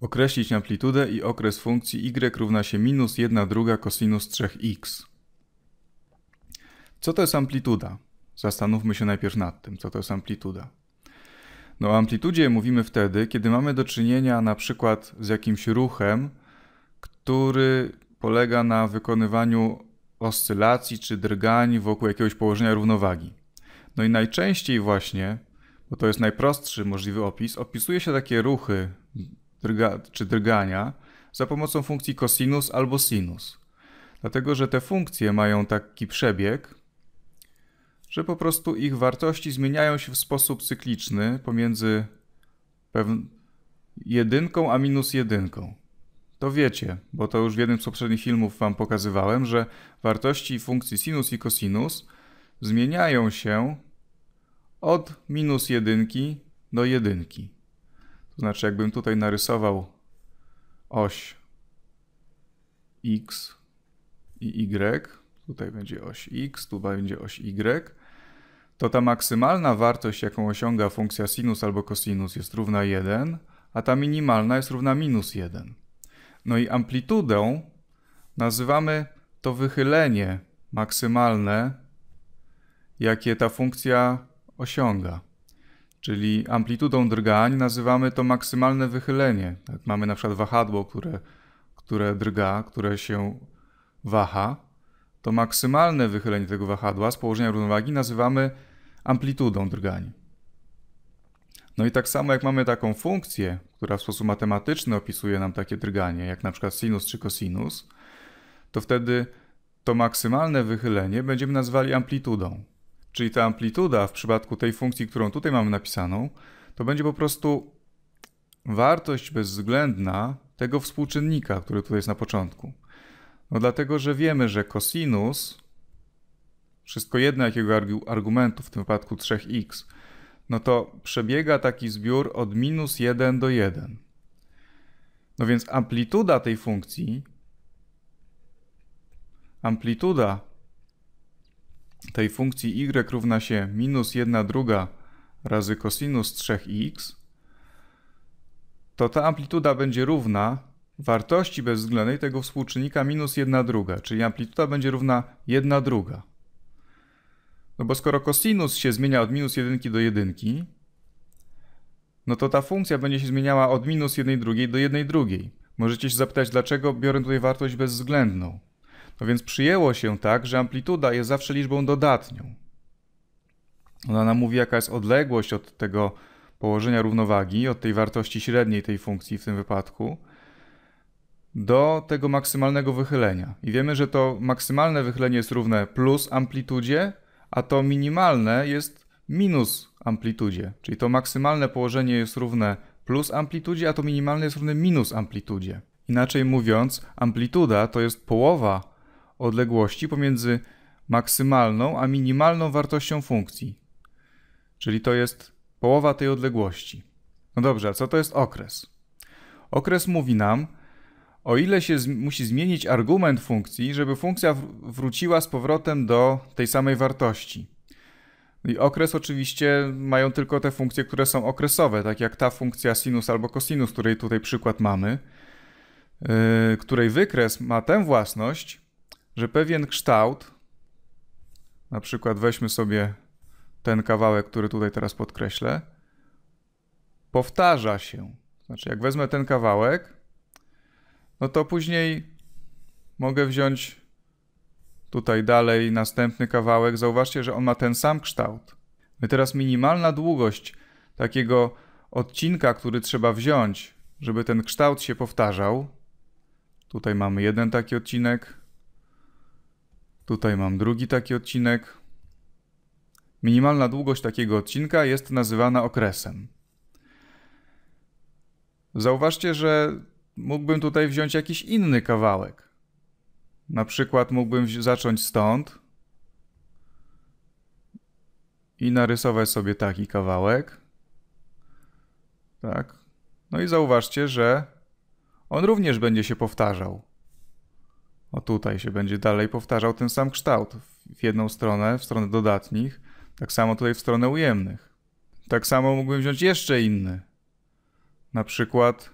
Określić amplitudę i okres funkcji y równa się minus 1 druga cosinus 3x. Co to jest amplituda? Zastanówmy się najpierw nad tym, co to jest amplituda. No o amplitudzie mówimy wtedy, kiedy mamy do czynienia na przykład z jakimś ruchem, który polega na wykonywaniu oscylacji czy drgań wokół jakiegoś położenia równowagi. No i najczęściej właśnie, bo to jest najprostszy możliwy opis, opisuje się takie ruchy drga, czy drgania za pomocą funkcji cosinus albo sinus. Dlatego, że te funkcje mają taki przebieg, że po prostu ich wartości zmieniają się w sposób cykliczny pomiędzy jedynką a minus jedynką. To wiecie, bo to już w jednym z poprzednich filmów wam pokazywałem, że wartości funkcji sinus i cosinus zmieniają się od minus jedynki do jedynki. Znaczy, jakbym tutaj narysował oś x i y, tutaj będzie oś x, tu będzie oś y, to ta maksymalna wartość, jaką osiąga funkcja sinus albo cosinus, jest równa 1, a ta minimalna jest równa minus 1. No i amplitudą nazywamy to wychylenie maksymalne, jakie ta funkcja osiąga. Czyli amplitudą drgań nazywamy to maksymalne wychylenie. Tak? Mamy na przykład wahadło, które, które drga, które się waha. To maksymalne wychylenie tego wahadła z położenia równowagi nazywamy amplitudą drgań. No i tak samo jak mamy taką funkcję, która w sposób matematyczny opisuje nam takie drganie, jak na przykład sinus czy kosinus, to wtedy to maksymalne wychylenie będziemy nazwali amplitudą. Czyli ta amplituda w przypadku tej funkcji, którą tutaj mamy napisaną, to będzie po prostu wartość bezwzględna tego współczynnika, który tutaj jest na początku. No dlatego, że wiemy, że cosinus wszystko jedno jakiego argumentu, w tym wypadku 3x, no to przebiega taki zbiór od minus 1 do 1. No więc amplituda tej funkcji, amplituda tej funkcji y równa się minus 1 druga razy cosinus 3x, to ta amplituda będzie równa wartości bezwzględnej tego współczynnika minus 1 druga, czyli amplituda będzie równa 1 druga. No bo skoro cosinus się zmienia od minus 1 do 1, no to ta funkcja będzie się zmieniała od minus 1 drugiej do 1 drugiej. Możecie się zapytać, dlaczego biorę tutaj wartość bezwzględną. No więc przyjęło się tak, że amplituda jest zawsze liczbą dodatnią. Ona nam mówi, jaka jest odległość od tego położenia równowagi, od tej wartości średniej tej funkcji w tym wypadku, do tego maksymalnego wychylenia. I wiemy, że to maksymalne wychylenie jest równe plus amplitudzie, a to minimalne jest minus amplitudzie. Czyli to maksymalne położenie jest równe plus amplitudzie, a to minimalne jest równe minus amplitudzie. Inaczej mówiąc, amplituda to jest połowa odległości pomiędzy maksymalną a minimalną wartością funkcji. Czyli to jest połowa tej odległości. No dobrze, a co to jest okres? Okres mówi nam, o ile się musi zmienić argument funkcji, żeby funkcja wróciła z powrotem do tej samej wartości. I okres oczywiście mają tylko te funkcje, które są okresowe, tak jak ta funkcja sinus albo cosinus, której tutaj przykład mamy, yy, której wykres ma tę własność, że pewien kształt, na przykład weźmy sobie ten kawałek, który tutaj teraz podkreślę, powtarza się. Znaczy, jak wezmę ten kawałek, no to później mogę wziąć tutaj dalej następny kawałek. Zauważcie, że on ma ten sam kształt. My teraz minimalna długość takiego odcinka, który trzeba wziąć, żeby ten kształt się powtarzał. Tutaj mamy jeden taki odcinek, Tutaj mam drugi taki odcinek. Minimalna długość takiego odcinka jest nazywana okresem. Zauważcie, że mógłbym tutaj wziąć jakiś inny kawałek. Na przykład mógłbym zacząć stąd i narysować sobie taki kawałek. Tak. No i zauważcie, że on również będzie się powtarzał. O tutaj się będzie dalej powtarzał ten sam kształt w jedną stronę, w stronę dodatnich, tak samo tutaj w stronę ujemnych. Tak samo mógłbym wziąć jeszcze inny. Na przykład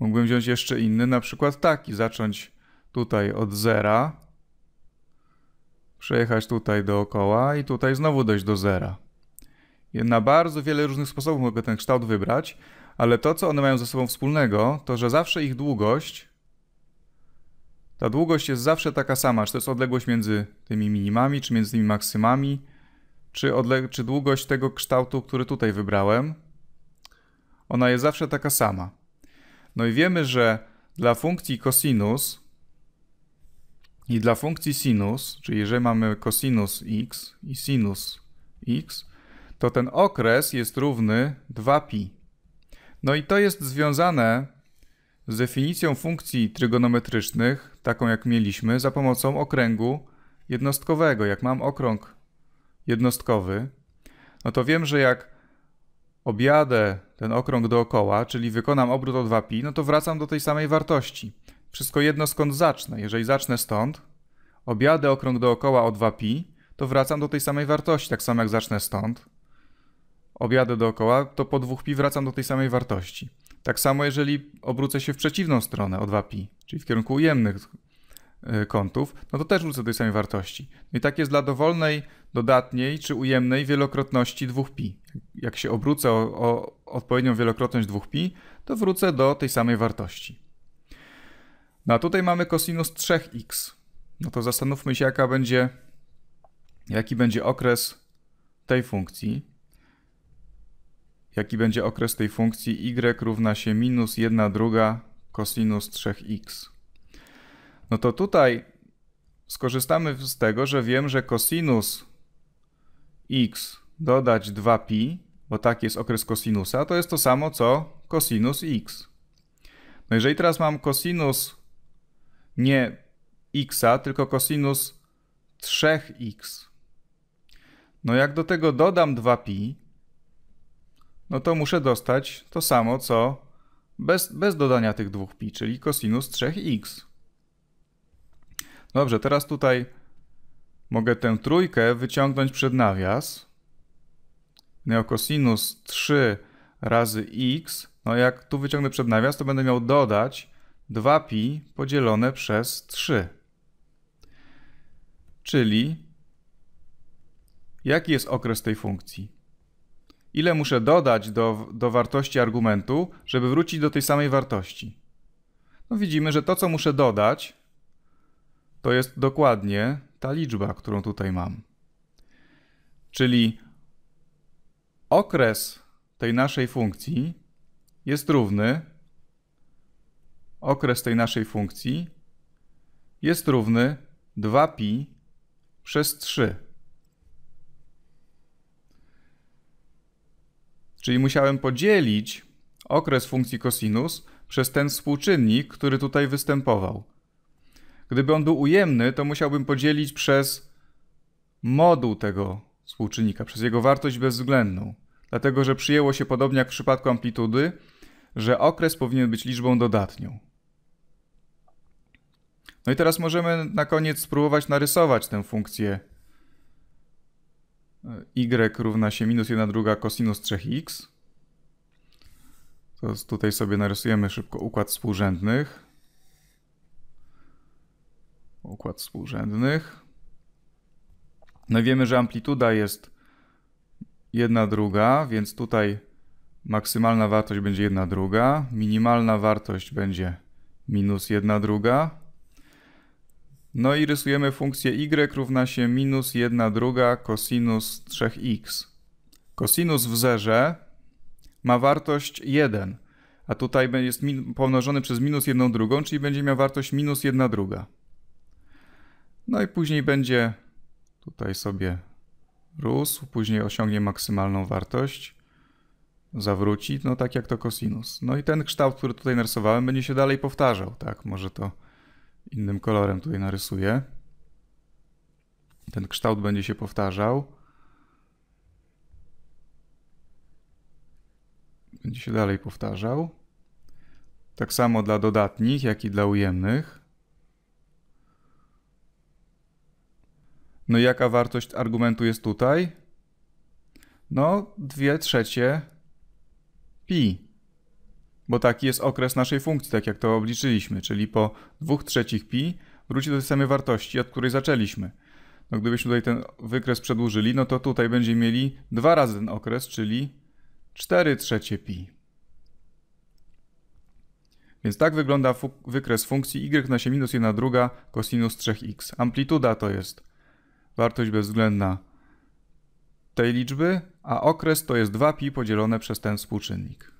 mógłbym wziąć jeszcze inny, na przykład taki, zacząć tutaj od zera, przejechać tutaj dookoła i tutaj znowu dojść do zera. Na bardzo wiele różnych sposobów mogę ten kształt wybrać, ale to, co one mają ze sobą wspólnego, to że zawsze ich długość ta długość jest zawsze taka sama, czy to jest odległość między tymi minimami, czy między tymi maksymami, czy, czy długość tego kształtu, który tutaj wybrałem. Ona jest zawsze taka sama. No i wiemy, że dla funkcji cosinus i dla funkcji sinus, czyli jeżeli mamy cosinus x i sinus x, to ten okres jest równy 2pi. No i to jest związane z definicją funkcji trygonometrycznych, taką jak mieliśmy, za pomocą okręgu jednostkowego. Jak mam okrąg jednostkowy, no to wiem, że jak objadę ten okrąg dookoła, czyli wykonam obrót o 2π, no to wracam do tej samej wartości. Wszystko jedno skąd zacznę. Jeżeli zacznę stąd, objadę okrąg dookoła o 2π, to wracam do tej samej wartości. Tak samo jak zacznę stąd, objadę dookoła, to po 2π wracam do tej samej wartości. Tak samo, jeżeli obrócę się w przeciwną stronę o 2pi, czyli w kierunku ujemnych e, kątów, no to też wrócę do tej samej wartości. No I tak jest dla dowolnej, dodatniej czy ujemnej wielokrotności 2pi. Jak się obrócę o, o odpowiednią wielokrotność 2pi, to wrócę do tej samej wartości. No a tutaj mamy cosinus 3x. No to zastanówmy się, jaka będzie, jaki będzie okres tej funkcji jaki będzie okres tej funkcji y równa się minus 1 druga cosinus 3x. No to tutaj skorzystamy z tego, że wiem, że cosinus x dodać 2pi, bo taki jest okres kosinusa, to jest to samo co cosinus x. No jeżeli teraz mam cosinus nie x, tylko cosinus 3x, no jak do tego dodam 2pi, no to muszę dostać to samo, co bez, bez dodania tych dwóch pi, czyli cosinus 3x. Dobrze, teraz tutaj mogę tę trójkę wyciągnąć przed nawias. Neokosinus 3 razy x. No jak tu wyciągnę przed nawias, to będę miał dodać 2pi podzielone przez 3. Czyli jaki jest okres tej funkcji? ile muszę dodać do, do wartości argumentu, żeby wrócić do tej samej wartości. No widzimy, że to, co muszę dodać, to jest dokładnie ta liczba, którą tutaj mam. Czyli okres tej naszej funkcji jest równy okres tej naszej funkcji jest równy 2pi przez 3. Czyli musiałem podzielić okres funkcji cosinus przez ten współczynnik, który tutaj występował. Gdyby on był ujemny, to musiałbym podzielić przez moduł tego współczynnika, przez jego wartość bezwzględną. Dlatego, że przyjęło się podobnie jak w przypadku amplitudy, że okres powinien być liczbą dodatnią. No i teraz możemy na koniec spróbować narysować tę funkcję y równa się minus 1 druga cosinus 3x. To tutaj sobie narysujemy szybko układ współrzędnych. Układ współrzędnych. No i wiemy, że amplituda jest 1 druga, więc tutaj maksymalna wartość będzie 1 druga, minimalna wartość będzie minus 1 druga, no i rysujemy funkcję y równa się minus 1 druga kosinus 3x. Kosinus w zerze ma wartość 1, a tutaj jest pomnożony przez minus 1 drugą, czyli będzie miał wartość minus 1 druga. No i później będzie tutaj sobie rósł, później osiągnie maksymalną wartość, zawróci, no tak jak to kosinus. No i ten kształt, który tutaj narysowałem, będzie się dalej powtarzał, tak? Może to innym kolorem tutaj narysuję. Ten kształt będzie się powtarzał. Będzie się dalej powtarzał. Tak samo dla dodatnich, jak i dla ujemnych. No i jaka wartość argumentu jest tutaj? No, 2 trzecie pi bo taki jest okres naszej funkcji, tak jak to obliczyliśmy, czyli po 2 trzecich pi wróci do tej samej wartości, od której zaczęliśmy. No gdybyśmy tutaj ten wykres przedłużyli, no to tutaj będziemy mieli dwa razy ten okres, czyli 4 trzecie pi. Więc tak wygląda fu wykres funkcji y na się minus 1 druga kosinus 3x. Amplituda to jest wartość bezwzględna tej liczby, a okres to jest 2pi podzielone przez ten współczynnik.